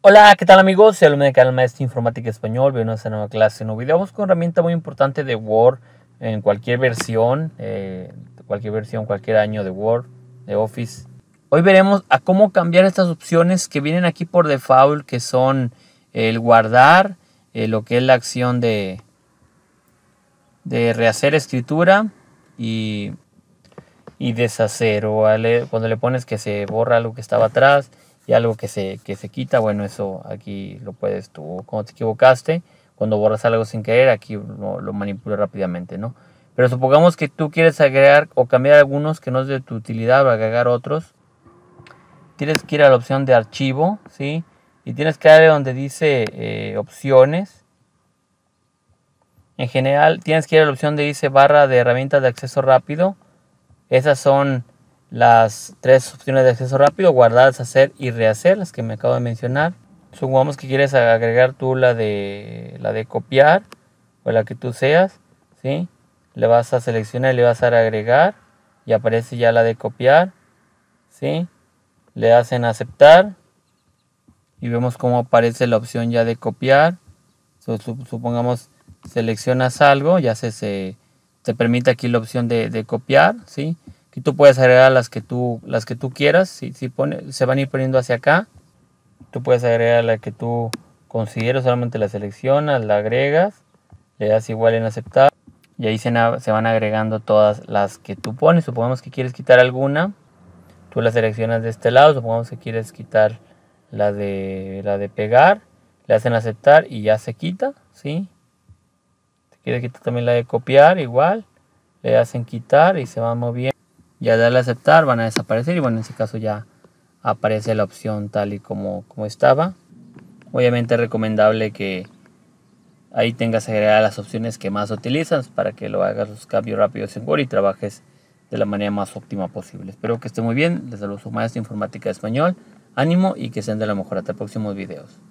Hola, ¿qué tal amigos? Soy alumno del canal Maestro Informática Español. Bienvenidos a una nueva clase, nuevo video. Vamos con una herramienta muy importante de Word en cualquier versión, eh, cualquier versión, cualquier año de Word, de Office. Hoy veremos a cómo cambiar estas opciones que vienen aquí por default, que son el guardar, eh, lo que es la acción de, de rehacer escritura y, y deshacer. O cuando le pones que se borra lo que estaba atrás y algo que se, se quita, bueno, eso aquí lo puedes tú, cuando te equivocaste, cuando borras algo sin querer, aquí lo, lo rápidamente, ¿no? Pero supongamos que tú quieres agregar o cambiar algunos que no es de tu utilidad o agregar otros, tienes que ir a la opción de archivo, ¿sí? Y tienes que darle donde dice eh, opciones. En general, tienes que ir a la opción de dice barra de herramientas de acceso rápido. Esas son las tres opciones de acceso rápido, guardar, hacer y rehacer, las que me acabo de mencionar. Supongamos que quieres agregar tú la de, la de copiar o la que tú seas, ¿sí? Le vas a seleccionar, y le vas a agregar y aparece ya la de copiar, ¿sí? Le hacen aceptar y vemos cómo aparece la opción ya de copiar. supongamos seleccionas algo, ya se, se te permite aquí la opción de, de copiar, ¿sí? y tú puedes agregar las que tú, las que tú quieras, si, se van a ir poniendo hacia acá, tú puedes agregar la que tú consideres, solamente la seleccionas, la agregas, le das igual en aceptar y ahí se, van agregando todas las que tú pones, supongamos que quieres quitar alguna, tú la seleccionas de este lado, supongamos que quieres quitar la de, la de pegar, le hacen aceptar y ya se quita, ¿sí? Si quieres quitar también la de copiar, igual, le hacen quitar y se va moviendo. Ya al darle a aceptar van a desaparecer y bueno, en ese caso ya aparece la opción tal y como, como estaba. Obviamente es recomendable que ahí tengas agregadas las opciones que más utilizas para que lo hagas los cambios rápidos en Word y trabajes de la manera más óptima posible. Espero que esté muy bien. Les saludo su maestro informática español. Ánimo y que sean de lo mejor. Hasta próximos videos.